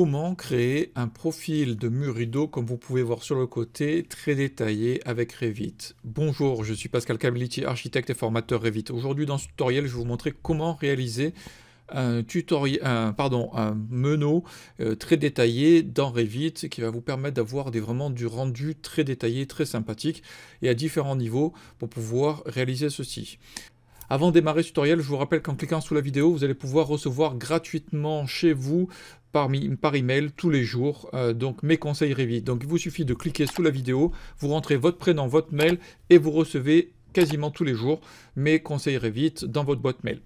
comment créer un profil de mur rideau comme vous pouvez voir sur le côté, très détaillé avec Revit. Bonjour, je suis Pascal Cabliti, architecte et formateur Revit. Aujourd'hui dans ce tutoriel, je vais vous montrer comment réaliser un tutoriel, un, pardon, un menu euh, très détaillé dans Revit qui va vous permettre d'avoir des, vraiment du rendu très détaillé, très sympathique et à différents niveaux pour pouvoir réaliser ceci. Avant de démarrer ce tutoriel, je vous rappelle qu'en cliquant sous la vidéo, vous allez pouvoir recevoir gratuitement chez vous par, email tous les jours, euh, donc mes conseils Revit. Donc il vous suffit de cliquer sous la vidéo, vous rentrez votre prénom, votre mail et vous recevez quasiment tous les jours mes conseils Revit dans votre boîte mail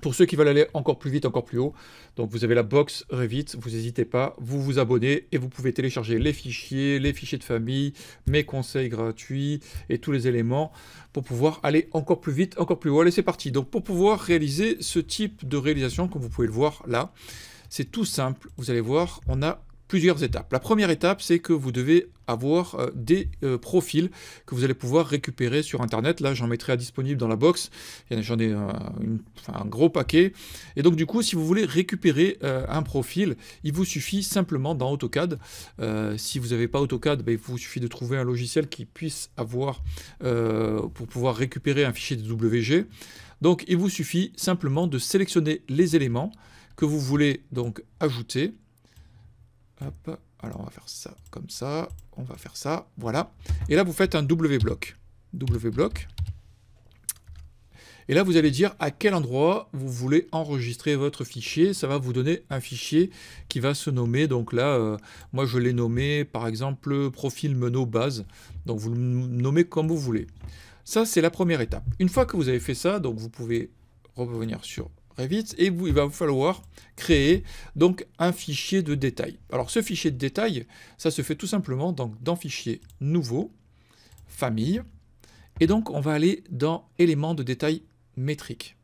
pour ceux qui veulent aller encore plus vite, encore plus haut. Donc vous avez la box Revit, vous n'hésitez pas, vous vous abonnez et vous pouvez télécharger les fichiers, les fichiers de famille, mes conseils gratuits et tous les éléments pour pouvoir aller encore plus vite, encore plus haut. Allez, c'est parti. Donc pour pouvoir réaliser ce type de réalisation, comme vous pouvez le voir là, c'est tout simple. Vous allez voir, on a plusieurs étapes. La première étape, c'est que vous devez avoir euh, des euh, profils que vous allez pouvoir récupérer sur Internet. Là, j'en mettrai à disponible dans la box. J'en ai euh, un, gros paquet. Et donc, du coup, si vous voulez récupérer un profil, il vous suffit simplement dans AutoCAD. si vous n'avez pas AutoCAD, ben, il vous suffit de trouver un logiciel qui puisse avoir pour pouvoir récupérer un fichier de WG. Donc, il vous suffit simplement de sélectionner les éléments que vous voulez donc ajouter. Alors on va faire ça comme ça. On va faire ça. Voilà. Et là, vous faites un W bloc. W bloc. Et là, vous allez dire à quel endroit vous voulez enregistrer votre fichier. Ça va vous donner un fichier qui va se nommer. Donc là, euh, moi, je l'ai nommé, par exemple, profil menu base. Donc vous le nommez comme vous voulez. Ça, c'est la première étape. Une fois que vous avez fait ça, donc vous pouvez revenir sur vite, et vous, il va vous falloir créer donc un fichier de détail. Alors ce fichier de détail, ça se fait tout simplement donc, dans fichier nouveau, famille, et donc on va aller dans éléments de détail métrique,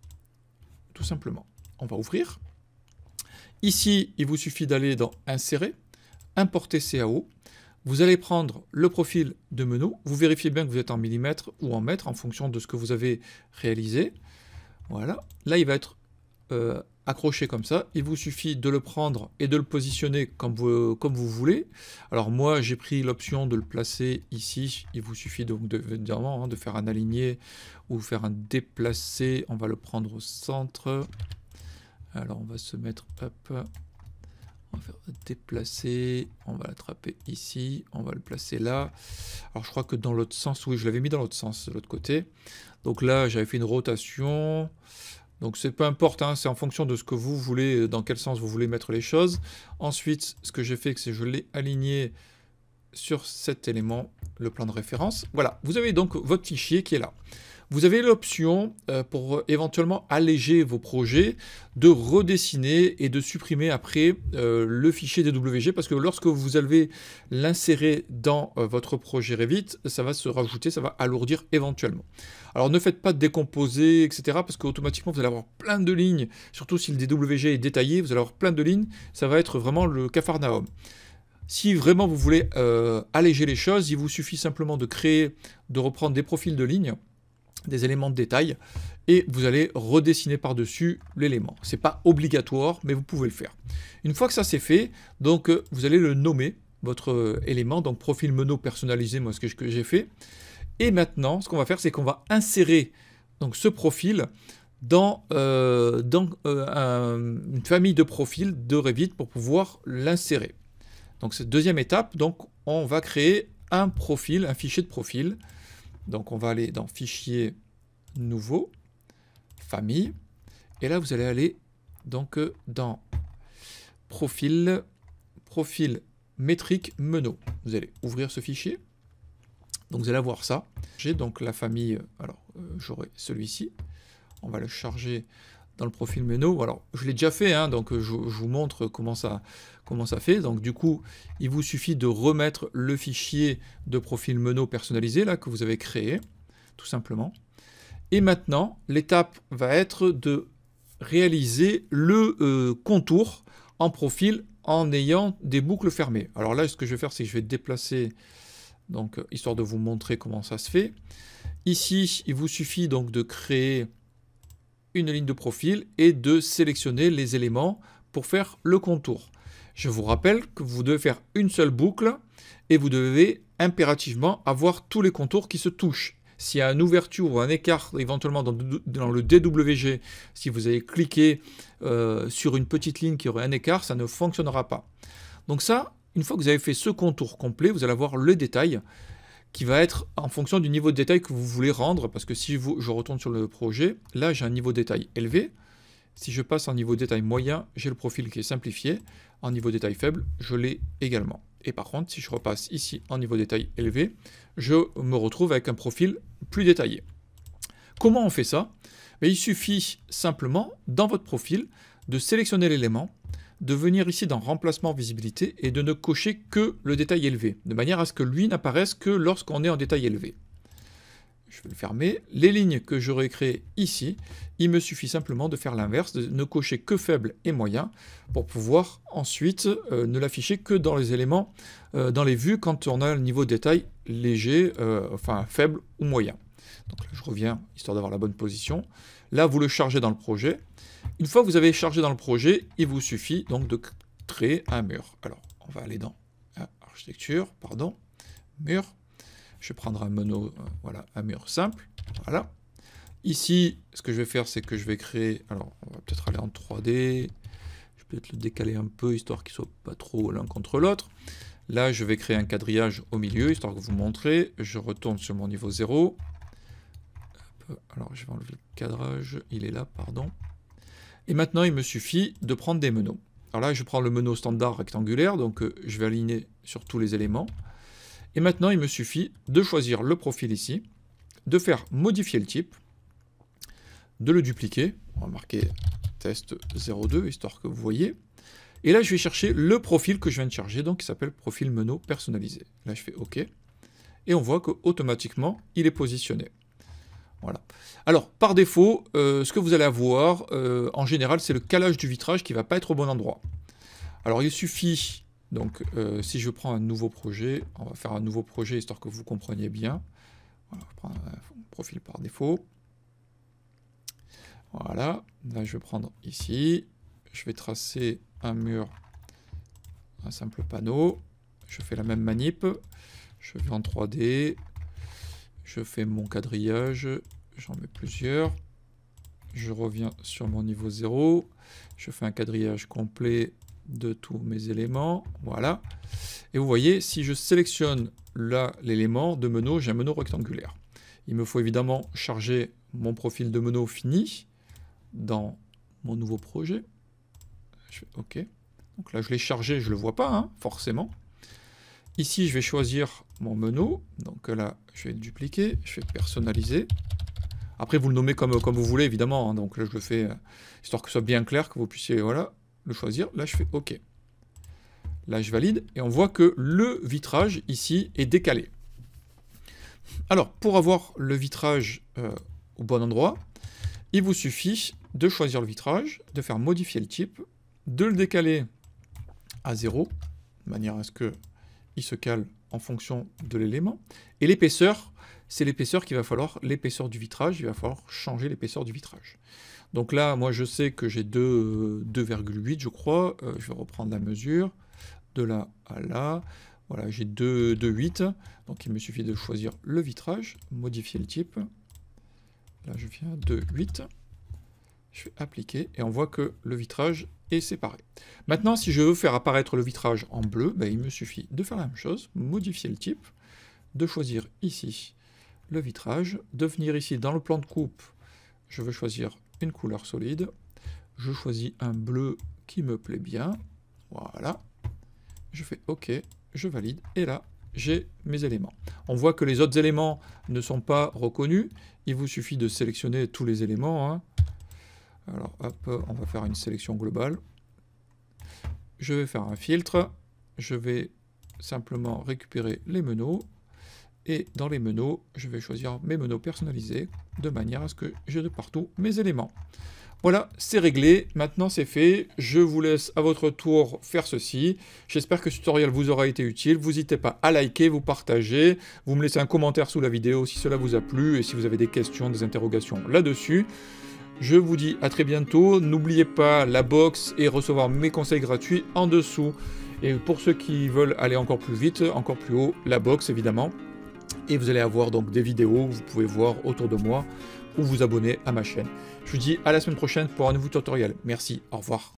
tout simplement. On va ouvrir. Ici, il vous suffit d'aller dans insérer, importer CAO, vous allez prendre le profil de menu vous vérifiez bien que vous êtes en millimètres ou en mètres en fonction de ce que vous avez réalisé. Voilà, là il va être euh, accroché comme ça. Il vous suffit de le prendre et de le positionner comme vous, comme vous voulez. Alors moi, j'ai pris l'option de le placer ici. Il vous suffit donc de, hein, de faire un aligné ou faire un déplacé. On va le prendre au centre. Alors on va se mettre... Hop, on va déplacer, on va l'attraper ici, on va le placer là. Alors je crois que dans l'autre sens, oui je l'avais mis dans l'autre sens, de l'autre côté. Donc là j'avais fait une rotation, donc c'est peu importe, hein, c'est en fonction de ce que vous voulez, euh, dans quel sens vous voulez mettre les choses. Ensuite, ce que j'ai fait, c'est que je l'ai aligné sur cet élément, le plan de référence. Voilà, vous avez donc votre fichier qui est là vous avez l'option euh, pour euh, éventuellement alléger vos projets de redessiner et de supprimer après euh, le fichier DWG parce que lorsque vous allez l'insérer dans votre projet Revit, ça va se rajouter, ça va alourdir éventuellement. Alors ne faites pas décomposer, etc. parce qu'automatiquement vous allez avoir plein de lignes, surtout si le DWG est détaillé, vous allez avoir plein de lignes, ça va être vraiment le cafarnaum. Si vraiment vous voulez alléger les choses, il vous suffit simplement de créer, de reprendre des profils de lignes des éléments de détail et vous allez redessiner par-dessus l'élément. C'est pas obligatoire, mais vous pouvez le faire. Une fois que ça c'est fait, donc euh, vous allez le nommer votre euh, élément, donc profil menu personnalisé, moi ce que j'ai fait. Et maintenant, ce qu'on va faire, c'est qu'on va insérer donc ce profil dans, euh, une famille de profils de Revit pour pouvoir l'insérer. Donc cette deuxième étape, donc on va créer un profil, un fichier de profil donc on va aller dans Fichier, Nouveau, Famille, et là vous allez aller donc euh, dans Profil, Profil métrique Menot. Vous allez ouvrir ce fichier. Donc vous allez avoir ça. J'ai donc la famille, euh, alors euh, j'aurai celui-ci. On va le charger dans le profil menu, Alors, je l'ai déjà fait, hein, donc euh, je, vous montre comment ça, comment ça fait. Donc, du coup, il vous suffit de remettre le fichier de profil Meno personnalisé là que vous avez créé, tout simplement. Et maintenant, l'étape va être de réaliser le euh, contour en profil en ayant des boucles fermées. Alors là, ce que je vais faire, c'est que je vais déplacer, donc euh, histoire de vous montrer comment ça se fait. Ici, il vous suffit donc de créer une ligne de profil et de sélectionner les éléments pour faire le contour. Je vous rappelle que vous devez faire une seule boucle et vous devez impérativement avoir tous les contours qui se touchent. S'il y a une ouverture ou un écart éventuellement dans, le DWG, si vous avez cliqué euh, sur une petite ligne qui aurait un écart, ça ne fonctionnera pas. Donc ça, une fois que vous avez fait ce contour complet, vous allez avoir le détail qui va être en fonction du niveau de détail que vous voulez rendre, parce que si je retourne sur le projet, là j'ai un niveau de détail élevé, si je passe en niveau de détail moyen, j'ai le profil qui est simplifié, en niveau de détail faible, je l'ai également. Et par contre, si je repasse ici en niveau de détail élevé, je me retrouve avec un profil plus détaillé. Comment on fait ça ben, Il suffit simplement, dans votre profil, de sélectionner l'élément, de venir ici dans remplacement visibilité et de ne cocher que le détail élevé, de manière à ce que lui n'apparaisse que lorsqu'on est en détail élevé. Je vais le fermer. Les lignes que j'aurais créées ici, il me suffit simplement de faire l'inverse, de ne cocher que faible et moyen, pour pouvoir ensuite euh, ne l'afficher que dans les éléments, euh, dans les vues, quand on a un niveau de détail léger, euh, enfin faible ou moyen. Donc là, je reviens, histoire d'avoir la bonne position. Là, vous le chargez dans le projet. Une fois que vous avez chargé dans le projet, il vous suffit donc de créer un mur. Alors, on va aller dans hein, architecture, pardon, mur. Je vais prendre un mono, euh, voilà, un mur simple. Voilà. Ici, ce que je vais faire, c'est que je vais créer... Alors, on va peut-être aller en 3D. Je vais peut-être le décaler un peu, histoire qu'il ne soit pas trop l'un contre l'autre. Là, je vais créer un quadrillage au milieu, histoire que vous montrez. Je retourne sur mon niveau 0. Alors, je vais enlever le cadrage. Il est là, pardon. Et maintenant, il me suffit de prendre des menots. Alors là, je prends le menu standard rectangulaire, donc euh, je vais aligner sur tous les éléments. Et maintenant, il me suffit de choisir le profil ici, de faire modifier le type, de le dupliquer. On va marquer test 02, histoire que vous voyez. Et là, je vais chercher le profil que je viens de charger, donc qui s'appelle profil menot personnalisé. Là, je fais OK. Et on voit qu'automatiquement, il est positionné. Alors, par défaut, euh, ce que vous allez avoir, euh, en général, c'est le calage du vitrage qui ne va pas être au bon endroit. Alors, il suffit, donc, euh, si je prends un nouveau projet, on va faire un nouveau projet, histoire que vous compreniez bien. un profil par défaut. Voilà, là, je vais prendre ici. Je vais tracer un mur, un simple panneau. Je fais la même manip. Je vais en 3D, je fais mon quadrillage, j'en mets plusieurs. Je reviens sur mon niveau 0. Je fais un quadrillage complet de tous mes éléments. Voilà. Et vous voyez, si je sélectionne là l'élément de meneau, j'ai un meneau rectangulaire. Il me faut évidemment charger mon profil de mono fini dans mon nouveau projet. Je fais OK. Donc là, je l'ai chargé, je ne le vois pas, hein, forcément. Ici, je vais choisir mon menu. Donc là, je vais le dupliquer, je vais personnaliser. Après, vous le nommez comme, vous voulez, évidemment. Hein. donc là, je le fais euh, histoire que ce soit bien clair, que vous puissiez voilà, le choisir. Là, je fais OK. Là, je valide. Et on voit que le vitrage, ici, est décalé. Alors, pour avoir le vitrage euh, au bon endroit, il vous suffit de choisir le vitrage, de faire modifier le type, de le décaler à 0, de manière à ce que il se cale en fonction de l'élément. Et l'épaisseur, c'est l'épaisseur qu'il va falloir, l'épaisseur du vitrage, il va falloir changer l'épaisseur du vitrage. Donc là, moi je sais que j'ai 2,8 je crois, euh, je vais reprendre la mesure, de là à là, voilà j'ai 2,8, donc il me suffit de choisir le vitrage, modifier le type, là je viens 2,8, je vais appliquer et on voit que le vitrage est séparé. Maintenant, si je veux faire apparaître le vitrage en bleu, ben, il me suffit de faire la même chose, modifier le type, de choisir ici le vitrage, de venir ici dans le plan de coupe, je veux choisir une couleur solide, je choisis un bleu qui me plaît bien, voilà, je fais OK, je valide, et là, j'ai mes éléments. On voit que les autres éléments ne sont pas reconnus, il vous suffit de sélectionner tous les éléments, hein. Alors hop, on va faire une sélection globale. Je vais faire un filtre. Je vais simplement récupérer les menots Et dans les menots je vais choisir mes menots personnalisés de manière à ce que j'ai de partout mes éléments. Voilà, c'est réglé, maintenant c'est fait, je vous laisse à votre tour faire ceci. J'espère que ce tutoriel vous aura été utile, vous n'hésitez pas à liker, vous partager, vous me laissez un commentaire sous la vidéo si cela vous a plu et si vous avez des questions, des interrogations là-dessus. Je vous dis à très bientôt. N'oubliez pas la box et recevoir mes conseils gratuits en dessous. Et pour ceux qui veulent aller encore plus vite, encore plus haut, la box évidemment. Et vous allez avoir donc des vidéos vous pouvez voir autour de moi ou vous abonner à ma chaîne. Je vous dis à la semaine prochaine pour un nouveau tutoriel. Merci, au revoir.